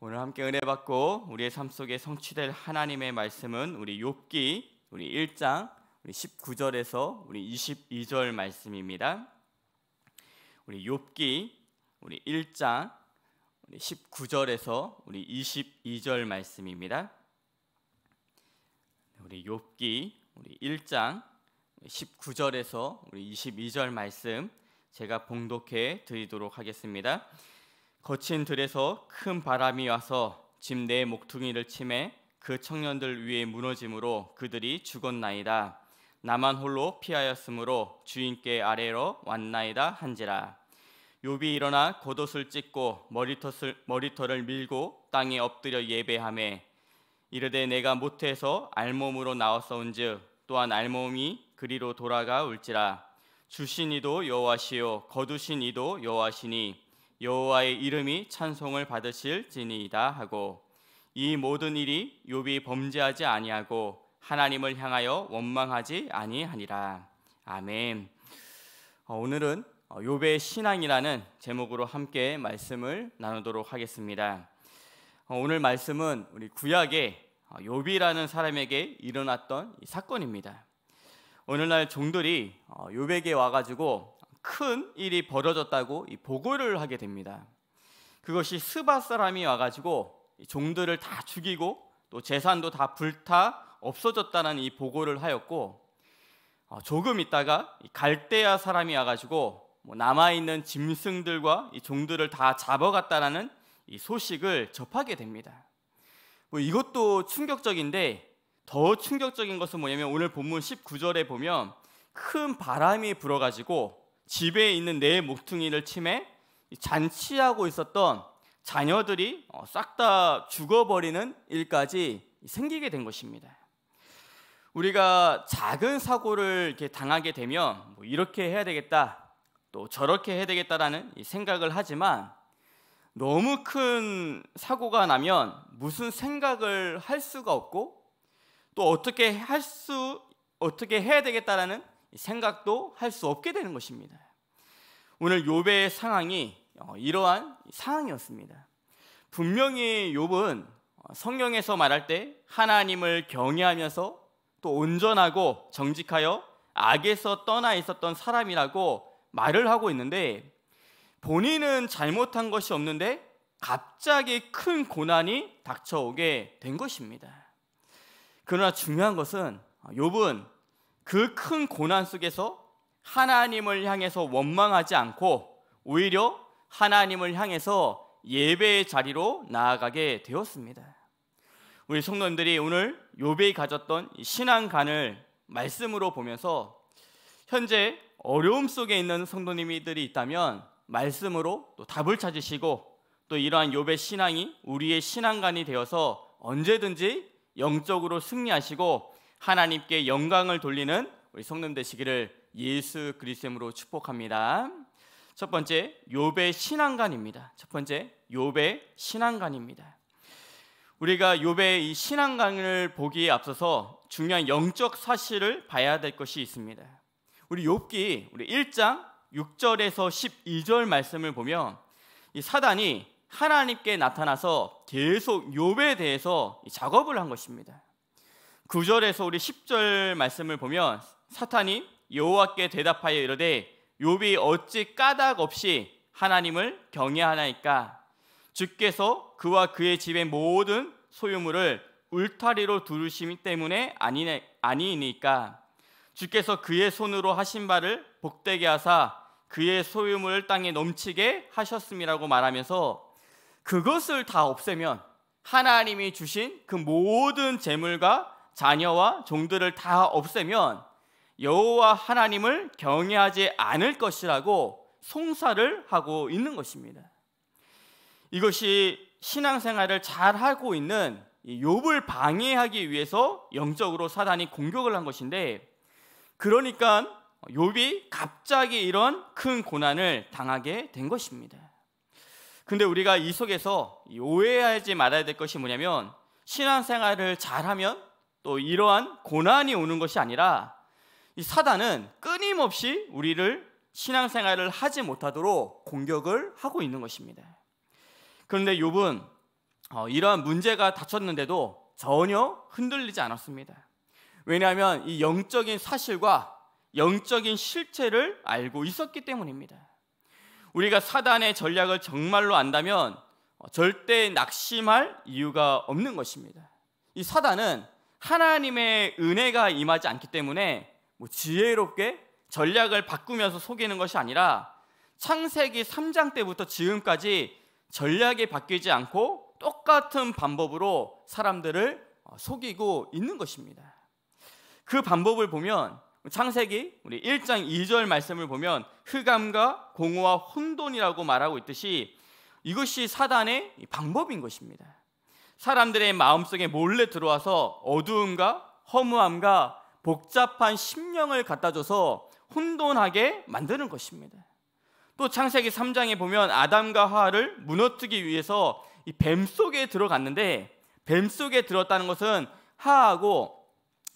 오늘 함께 은혜 받고 우리의 삶 속에 성취될 하나님의 말씀은 우리 욥기 우리 1장 우리 19절에서 우리 22절 말씀입니다. 우리 욥기 우리 1장 우리 19절에서 우리 22절 말씀입니다. 우리 욥기 우리 1장 19절에서 우리 22절 말씀 제가 봉독해 드리도록 하겠습니다. 거친 들에서 큰 바람이 와서 짐내 목퉁이를 침해 그 청년들 위에 무너짐으로 그들이 죽었나이다. 나만 홀로 피하였으므로 주인께 아래로 왔나이다 한지라. 욥이 일어나 겉옷을 찢고 머리털을, 머리털을 밀고 땅에 엎드려 예배하며 이르되 내가 못해서 알몸으로 나왔사온즉 또한 알몸이 그리로 돌아가 울지라 주신 이도 여호와시요 거두신 이도 여호와시니 여호와의 이름이 찬송을 받으실지니이다 하고 이 모든 일이 욥이 범죄하지 아니하고 하나님을 향하여 원망하지 아니하니라. 아멘. 어, 오늘은 욥의 어, 신앙이라는 제목으로 함께 말씀을 나누도록 하겠습니다. 어, 오늘 말씀은 우리 구약의 욥이라는 사람에게 일어났던 사건입니다. 오늘날 종들이 욥에게 와가지고 큰 일이 벌어졌다고 보고를 하게 됩니다. 그것이 스바 사람이 와가지고 종들을 다 죽이고 또 재산도 다 불타 없어졌다는 이 보고를 하였고 어, 조금 있다가 갈대아 사람이 와가지고 뭐 남아 있는 짐승들과 이 종들을 다 잡아갔다라는 이 소식을 접하게 됩니다. 뭐 이것도 충격적인데 더 충격적인 것은 뭐냐면 오늘 본문 19절에 보면 큰 바람이 불어가지고 집에 있는 내 목퉁이를 침해 잔치하고 있었던 자녀들이 어, 싹다 죽어버리는 일까지 생기게 된 것입니다. 우리가 작은 사고를 이렇게 당하게 되면 뭐 이렇게 해야 되겠다, 또 저렇게 해야 되겠다라는 생각을 하지만 너무 큰 사고가 나면 무슨 생각을 할 수가 없고 또 어떻게 할 수 어떻게 해야 되겠다라는 생각도 할 수 없게 되는 것입니다. 오늘 욥의 상황이 어, 이러한 상황이었습니다. 분명히 욥은 어, 성경에서 말할 때 하나님을 경외하면서 또 온전하고 정직하여 악에서 떠나 있었던 사람이라고 말을 하고 있는데 본인은 잘못한 것이 없는데 갑자기 큰 고난이 닥쳐오게 된 것입니다. 그러나 중요한 것은 어, 욥은 그큰 고난 속에서 하나님을 향해서 원망하지 않고 오히려 하나님을 향해서 예배의 자리로 나아가게 되었습니다. 우리 성도님들이 오늘 요배이 가졌던 신앙관을 말씀으로 보면서 현재 어려움 속에 있는 성도님들이 있다면 말씀으로 또 답을 찾으시고 또 이러한 요배 신앙이 우리의 신앙관이 되어서 언제든지 영적으로 승리하시고 하나님께 영광을 돌리는 우리 성령 되시기를 예수 그리스도로 축복합니다. 첫 번째 요배 신앙관입니다. 첫 번째 요배 신앙관입니다. 우리가 요배의 신앙관을 보기에 앞서서 중요한 영적 사실을 봐야 될 것이 있습니다. 우리 욥기 우리 1장 6절에서 12절 말씀을 보면 이 사단이 하나님께 나타나서 계속 욥에 대해서 작업을 한 것입니다. 9절에서 우리 10절 말씀을 보면 사탄이 여호와께 대답하여 이르되 욥이 어찌 까닭 없이 하나님을 경외하나이까 주께서 그와 그의 집의 모든 소유물을 울타리로 두르심 때문에 아니네, 아니니까 주께서 그의 손으로 하신 바를 복되게 하사 그의 소유물을 땅에 넘치게 하셨음이라고 말하면서 그것을 다 없애면 하나님이 주신 그 모든 재물과 자녀와 종들을 다 없애면 여호와 하나님을 경외하지 않을 것이라고 송사를 하고 있는 것입니다. 이것이 신앙생활을 잘 하고 있는 욥을 방해하기 위해서 영적으로 사단이 공격을 한 것인데 그러니까 욥이 갑자기 이런 큰 고난을 당하게 된 것입니다. 근데 우리가 이 속에서 오해하지 말아야 될 것이 뭐냐면 신앙생활을 잘하면 또 이러한 고난이 오는 것이 아니라 이 사단은 끊임없이 우리를 신앙생활을 하지 못하도록 공격을 하고 있는 것입니다. 그런데 욥은 어, 이러한 문제가 닥쳤는데도 전혀 흔들리지 않았습니다. 왜냐하면 이 영적인 사실과 영적인 실체를 알고 있었기 때문입니다. 우리가 사단의 전략을 정말로 안다면 어, 절대 낙심할 이유가 없는 것입니다. 이 사단은 하나님의 은혜가 임하지 않기 때문에 뭐 지혜롭게 전략을 바꾸면서 속이는 것이 아니라 창세기 3장 때부터 지금까지 전략이 바뀌지 않고 똑같은 방법으로 사람들을 어, 속이고 있는 것입니다. 그 방법을 보면 창세기 우리 1장 2절 말씀을 보면 흑암과 공허와 혼돈이라고 말하고 있듯이 이것이 사단의 방법인 것입니다. 사람들의 마음속에 몰래 들어와서 어두움과 허무함과 복잡한 심령을 갖다 줘서 혼돈하게 만드는 것입니다. 또 창세기 3장에 보면 아담과 하와를 무너뜨기 위해서 이뱀 속에 들어갔는데 뱀 속에 들었다는 것은 하하고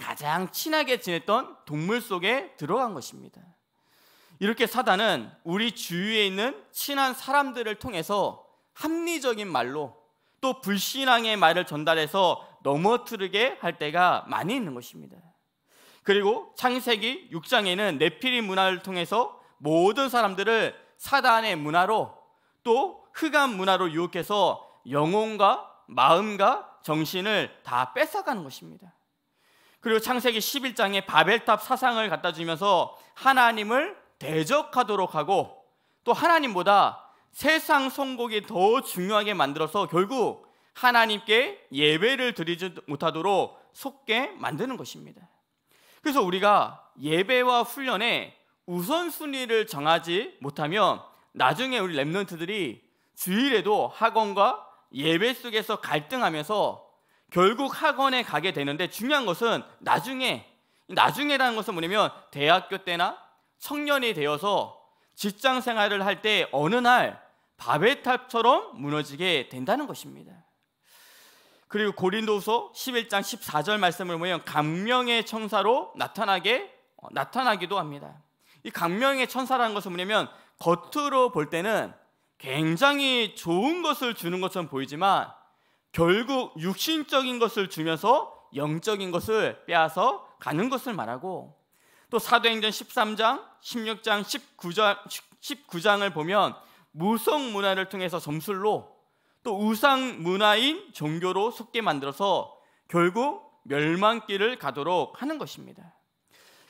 가장 친하게 지냈던 동물 속에 들어간 것입니다. 이렇게 사단은 우리 주위에 있는 친한 사람들을 통해서 합리적인 말로 또 불신앙의 말을 전달해서 넘어뜨리게 할 때가 많이 있는 것입니다. 그리고 창세기 6장에는 네피림 문화를 통해서 모든 사람들을 사단의 문화로 또 흑암 문화로 유혹해서 영혼과 마음과 정신을 다 뺏어가는 것입니다. 그리고 창세기 11장에 바벨탑 사상을 갖다 주면서 하나님을 대적하도록 하고 또 하나님보다 세상 선곡이더 중요하게 만들어서 결국 하나님께 예배를 드리지 못하도록 속게 만드는 것입니다. 그래서 우리가 예배와 훈련에 우선순위를 정하지 못하면 나중에 우리 랩런트들이 주일에도 학원과 예배 속에서 갈등하면서 결국 학원에 가게 되는데 중요한 것은 나중에 나중에라는 것은 뭐냐면 대학교 때나 청년이 되어서 직장 생활을 할 때 어느 날 바벨탑처럼 무너지게 된다는 것입니다. 그리고 고린도후서 11장 14절 말씀을 보면 강명의 천사로 나타나게 어, 나타나기도 합니다. 이 강명의 천사라는 것은 뭐냐면 겉으로 볼 때는 굉장히 좋은 것을 주는 것처럼 보이지만 결국 육신적인 것을 주면서 영적인 것을 빼앗아 가는 것을 말하고 또 사도행전 13장, 16장, 19장, 19장을 보면 무성 문화를 통해서 점술로 또 우상 문화인 종교로 속게 만들어서 결국 멸망길을 가도록 하는 것입니다.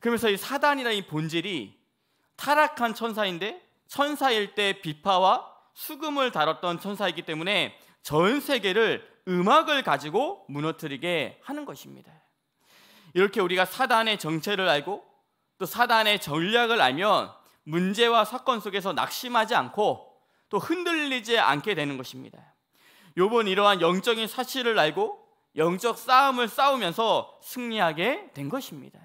그러면서 이 사단이나 이 본질이 타락한 천사인데 천사일 때 비파와 수금을 다뤘던 천사이기 때문에 전 세계를 음악을 가지고 무너뜨리게 하는 것입니다. 이렇게 우리가 사단의 정체를 알고 또 사단의 전략을 알면 문제와 사건 속에서 낙심하지 않고 또 흔들리지 않게 되는 것입니다. 요번 이러한 영적인 사실을 알고 영적 싸움을 싸우면서 승리하게 된 것입니다.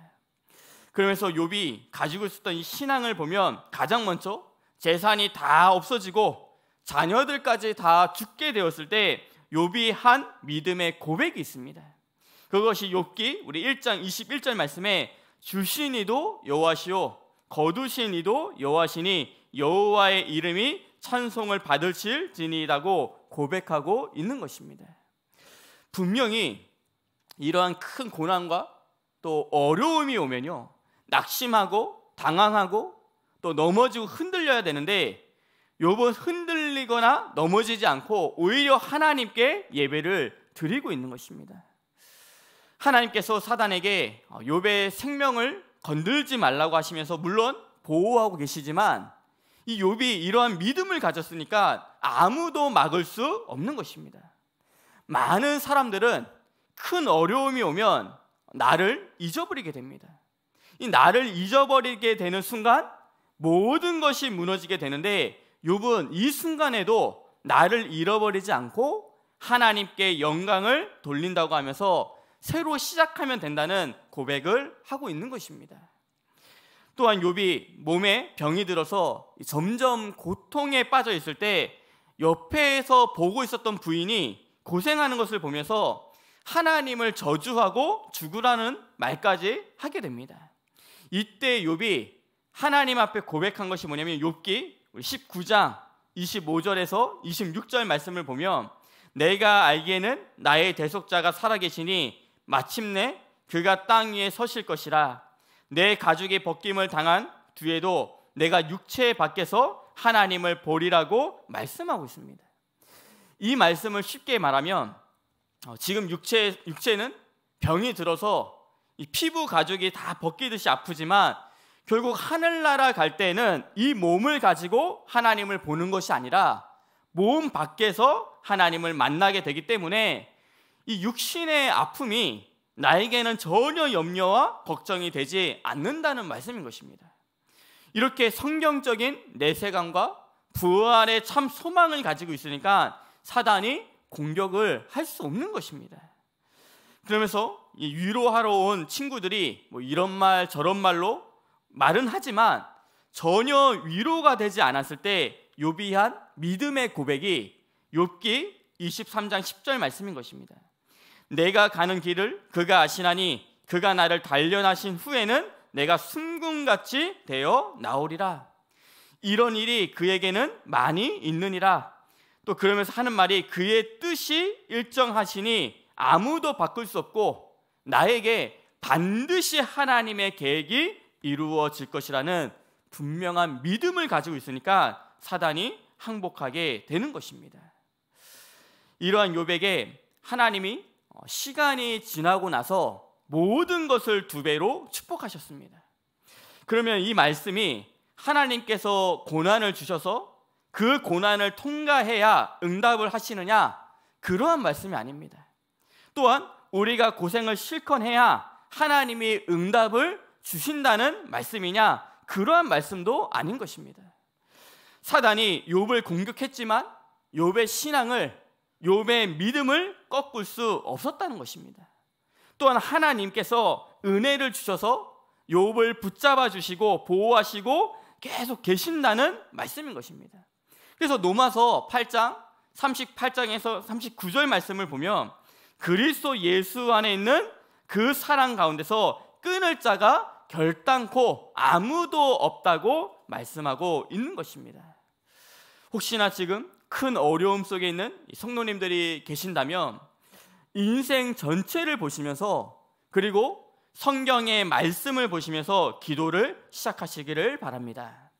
그러면서 욥이 가지고 있었던 이 신앙을 보면 가장 먼저 재산이 다 없어지고 자녀들까지 다 죽게 되었을 때 욥이 한 믿음의 고백이 있습니다. 그것이 욥기 우리 1장 21절 말씀에 주신 이도 여호와시요 거두신 이도 여호와시니 여호와의 이름이 찬송을 받을실지니라고 고백하고 있는 것입니다. 분명히 이러한 큰 고난과 또 어려움이 오면요 낙심하고 당황하고 또 넘어지고 흔들려야 되는데 요번 흔들리거나 넘어지지 않고 오히려 하나님께 예배를 드리고 있는 것입니다. 하나님께서 사단에게 어, 요배의 생명을 건들지 말라고 하시면서 물론 보호하고 계시지만 이 욥이 이러한 믿음을 가졌으니까 아무도 막을 수 없는 것입니다. 많은 사람들은 큰 어려움이 오면 나를 잊어버리게 됩니다. 이 나를 잊어버리게 되는 순간 모든 것이 무너지게 되는데 욥은 이 순간에도 나를 잃어버리지 않고 하나님께 영광을 돌린다고 하면서 새로 시작하면 된다는 고백을 하고 있는 것입니다. 또한 욥이 몸에 병이 들어서 점점 고통에 빠져 있을 때 옆에서 보고 있었던 부인이 고생하는 것을 보면서 하나님을 저주하고 죽으라는 말까지 하게 됩니다. 이때 욥이 하나님 앞에 고백한 것이 뭐냐면 욥기 19장 25절에서 26절 말씀을 보면 내가 알기에는 나의 대속자가 살아계시니 마침내 그가 땅 위에 서실 것이라 내 가죽이 벗김을 당한 뒤에도 내가 육체 밖에서 하나님을 보리라고 말씀하고 있습니다. 이 말씀을 쉽게 말하면 어, 지금 육체 육체는 병이 들어서 피부 가죽이 다 벗기듯이 아프지만 결국 하늘나라 갈 때는 이 몸을 가지고 하나님을 보는 것이 아니라 몸 밖에서 하나님을 만나게 되기 때문에 이 육신의 아픔이 나에게는 전혀 염려와 걱정이 되지 않는다는 말씀인 것입니다. 이렇게 성경적인 내세감과 부활의 참 소망을 가지고 있으니까 사단이 공격을 할 수 없는 것입니다. 그러면서 위로하러 온 친구들이 뭐 이런 말 저런 말로 말은 하지만 전혀 위로가 되지 않았을 때 요비한 믿음의 고백이 욥기 23장 10절 말씀인 것입니다. 내가 가는 길을 그가 아시나니 그가 나를 단련하신 후에는 내가 순금같이 되어 나오리라. 이런 일이 그에게는 많이 있느니라. 또 그러면서 하는 말이 그의 뜻이 일정하시니 아무도 바꿀 수 없고 나에게 반드시 하나님의 계획이 이루어질 것이라는 분명한 믿음을 가지고 있으니까 사단이 항복하게 되는 것입니다. 이러한 요백에 하나님이 어, 시간이 지나고 나서 모든 것을 두 배로 축복하셨습니다. 그러면 이 말씀이 하나님께서 고난을 주셔서 그 고난을 통과해야 응답을 하시느냐 그러한 말씀이 아닙니다. 또한 우리가 고생을 실컷 해야 하나님이 응답을 주신다는 말씀이냐 그러한 말씀도 아닌 것입니다. 사단이 욥을 공격했지만 욥의 신앙을 욥의 믿음을 꺾을 수 없었다는 것입니다. 또한 하나님께서 은혜를 주셔서 욥을 붙잡아 주시고 보호하시고 계속 계신다는 말씀인 것입니다. 그래서 노마서 8장 38장에서 39절 말씀을 보면 그리스도 예수 안에 있는 그 사랑 가운데서 끊을 자가 결단코 아무도 없다고 말씀하고 있는 것입니다. 혹시나 지금 큰 어려움 속에 있는 성노님들이 계신다면 인생 전체를 보시면서 그리고 성경의 말씀을 보시면서 기도를 시작하시기를 바랍니다.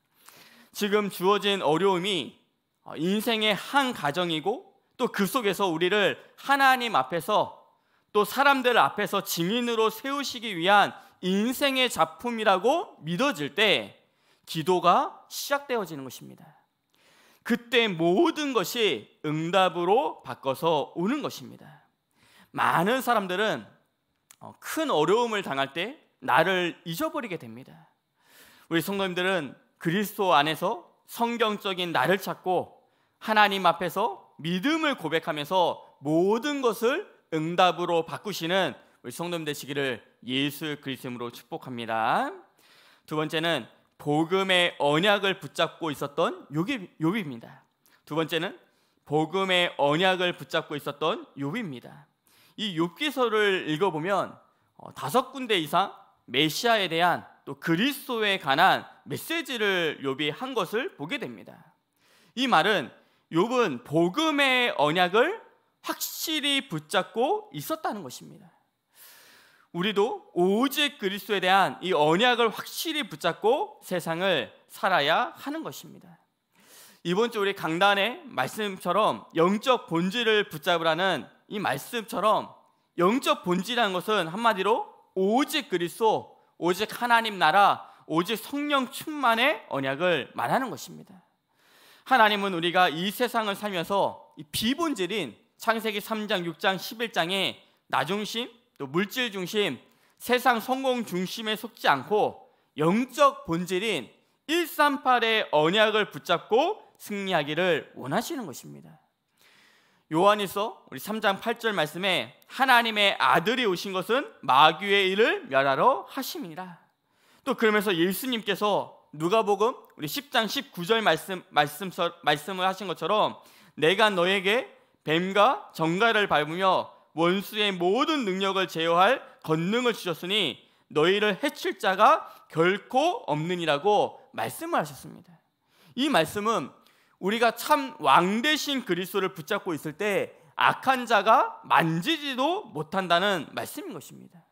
지금 주어진 어려움이 어, 인생의 한 가정이고 또 그 속에서 우리를 하나님 앞에서 또 사람들 앞에서 증인으로 세우시기 위한 인생의 작품이라고 믿어질 때 기도가 시작되어지는 것입니다. 그때 모든 것이 응답으로 바꿔서 오는 것입니다. 많은 사람들은 어, 큰 어려움을 당할 때 나를 잊어버리게 됩니다. 우리 성도님들은 그리스도 안에서 성경적인 나를 찾고 하나님 앞에서 믿음을 고백하면서 모든 것을 응답으로 바꾸시는 우리 성도님 되시기를 예수 그리스도로 축복합니다. 두 번째는 복음의 언약을 붙잡고 있었던 요비, 입니다두 번째는 복음의 언약을 붙잡고 있었던 요비입니다. 이 욥기서를 읽어보면 어, 다섯 군데 이상 메시아에 대한 또 그리스도에 관한 메시지를 욥이 한 것을 보게 됩니다. 이 말은 욥은 복음의 언약을 확실히 붙잡고 있었다는 것입니다. 우리도 오직 그리스도에 대한 이 언약을 확실히 붙잡고 세상을 살아야 하는 것입니다. 이번 주 우리 강단의 말씀처럼 영적 본질을 붙잡으라는 이 말씀처럼 영적 본질이라는 것은 한마디로 오직 그리스도, 오직 하나님 나라, 오직 성령 충만의 언약을 말하는 것입니다. 하나님은 우리가 이 세상을 살면서 이 비본질인 창세기 3장, 6장, 11장에 나중심, 또 물질 중심, 세상 성공 중심에 속지 않고 영적 본질인 138의 언약을 붙잡고 승리하기를 원하시는 것입니다. 요한일서 우리 3장 8절 말씀에 하나님의 아들이 오신 것은 마귀의 일을 멸하러 하심이라. 또 그러면서 예수님께서 누가복음 우리 10장 19절 말씀 말씀 말씀을 하신 것처럼 내가 너에게 뱀과 정갈을 밟으며 원수의 모든 능력을 제어할 권능을 주셨으니 너희를 해칠 자가 결코 없는이라고 말씀을 하셨습니다. 이 말씀은 우리가 참 왕 대신 그리스도를 붙잡고 있을 때 악한 자가 만지지도 못한다는 말씀인 것입니다.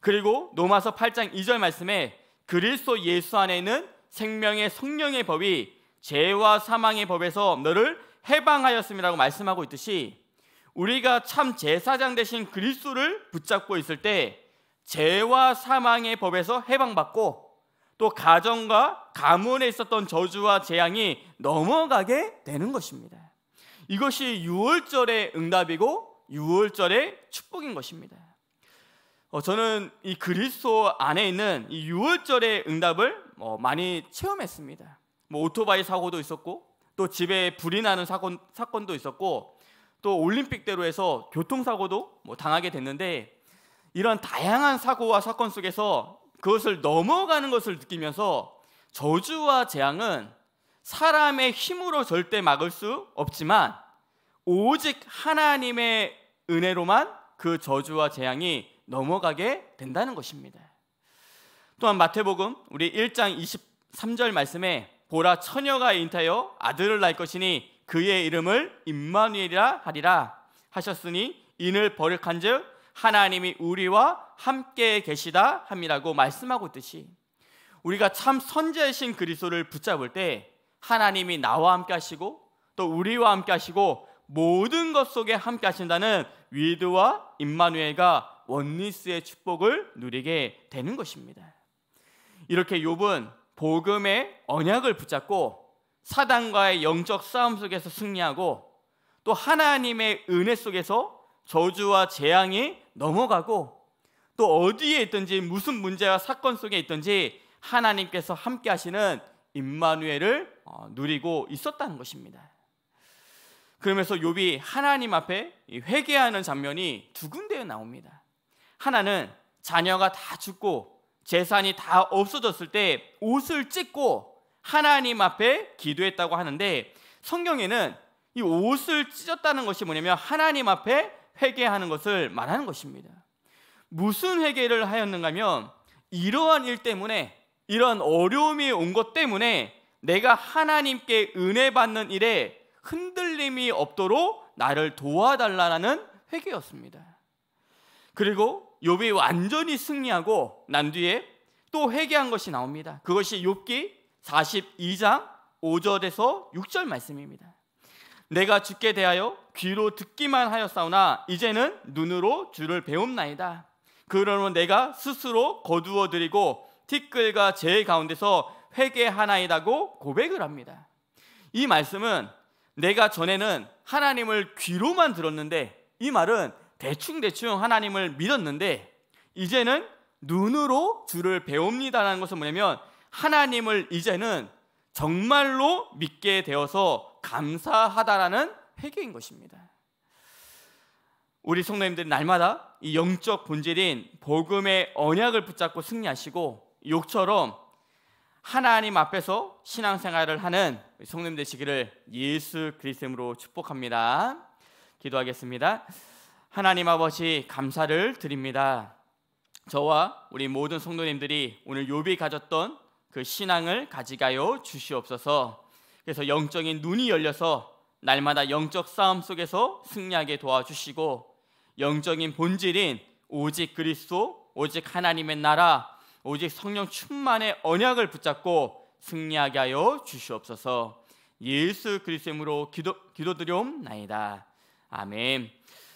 그리고 로마서 8장 2절 말씀에 그리스도 예수 안에 는 생명의 성령의 법이 죄와 사망의 법에서 너를 해방하였음이라고 말씀하고 있듯이 우리가 참 제사장 대신 그리스도를 붙잡고 있을 때 죄와 사망의 법에서 해방받고 또 가정과 가문에 있었던 저주와 재앙이 넘어가게 되는 것입니다. 이것이 6월절의 응답이고 6월절의 축복인 것입니다. 어, 저는 이 그리스도 안에 있는 이 6월절의 응답을 어, 많이 체험했습니다. 뭐 오토바이 사고도 있었고 또 집에 불이 나는 사건, 사건도 있었고 또 올림픽대로에서 교통사고도 뭐 당하게 됐는데 이런 다양한 사고와 사건 속에서 그것을 넘어가는 것을 느끼면서 저주와 재앙은 사람의 힘으로 절대 막을 수 없지만 오직 하나님의 은혜로만 그 저주와 재앙이 넘어가게 된다는 것입니다. 또한 마태복음 우리 1장 23절 말씀에 보라 처녀가 잉태여 아들을 낳을 것이니 그의 이름을 임마누엘이라 하리라 하셨으니 인을 버릇한즉 하나님이 우리와 함께 계시다 함이라고 말씀하고 있듯이 우리가 참선지자신 그리스도를 붙잡을 때 하나님이 나와 함께 하시고 또 우리와 함께 하시고 모든 것 속에 함께 하신다는 위드와 임마누엘과 원리스의 축복을 누리게 되는 것입니다. 이렇게 욥은 복음의 언약을 붙잡고 사단과의 영적 싸움 속에서 승리하고 또 하나님의 은혜 속에서 저주와 재앙이 넘어가고 또 어디에 있든지 무슨 문제와 사건 속에 있든지 하나님께서 함께 하시는 임마누엘을 어, 누리고 있었다는 것입니다. 그러면서 요비 하나님 앞에 회개하는 장면이 두 군데에 나옵니다. 하나는 자녀가 다 죽고 재산이 다 없어졌을 때 옷을 찢고 하나님 앞에 기도했다고 하는데 성경에는 이 옷을 찢었다는 것이 뭐냐면 하나님 앞에 회개하는 것을 말하는 것입니다. 무슨 회개를 하였는가 면 이러한 일 때문에 이런 어려움이 온 것 때문에 내가 하나님께 은혜 받는 일에 흔들림이 없도록 나를 도와달라는 회개였습니다. 그리고 욥이 완전히 승리하고 난 뒤에 또 회개한 것이 나옵니다. 그것이 욥기 42장 5절에서 6절 말씀입니다. 내가 주께 대하여 귀로 듣기만 하였사오나 이제는 눈으로 주를 배움나이다. 그러므로 내가 스스로 거두어 드리고 티끌과 재 가운데서 회개하나이다고 고백을 합니다. 이 말씀은 내가 전에는 하나님을 귀로만 들었는데 이 말은 대충대충 하나님을 믿었는데 이제는 눈으로 주를 배웁니다라는 것은 뭐냐면 하나님을 이제는 정말로 믿게 되어서 감사하다라는 회개인 것입니다. 우리 성도님들이 날마다 이 영적 본질인 복음의 언약을 붙잡고 승리하시고 욕처럼 하나님 앞에서 신앙생활을 하는 성님 되시기를 예수 그리스도로 축복합니다. 기도하겠습니다. 하나님 아버지 감사를 드립니다. 저와 우리 모든 성도님들이 오늘 요비 가졌던 그 신앙을 가지가요 주시옵소서. 그래서 영적인 눈이 열려서 날마다 영적 싸움 속에서 승리하게 도와주시고 영적인 본질인 오직 그리스도, 오직 하나님의 나라, 오직 성령 충만의 언약을 붙잡고 승리하게 하여 주시옵소서. 예수 그리스도로 기도 기도드려옵나이다. 아멘.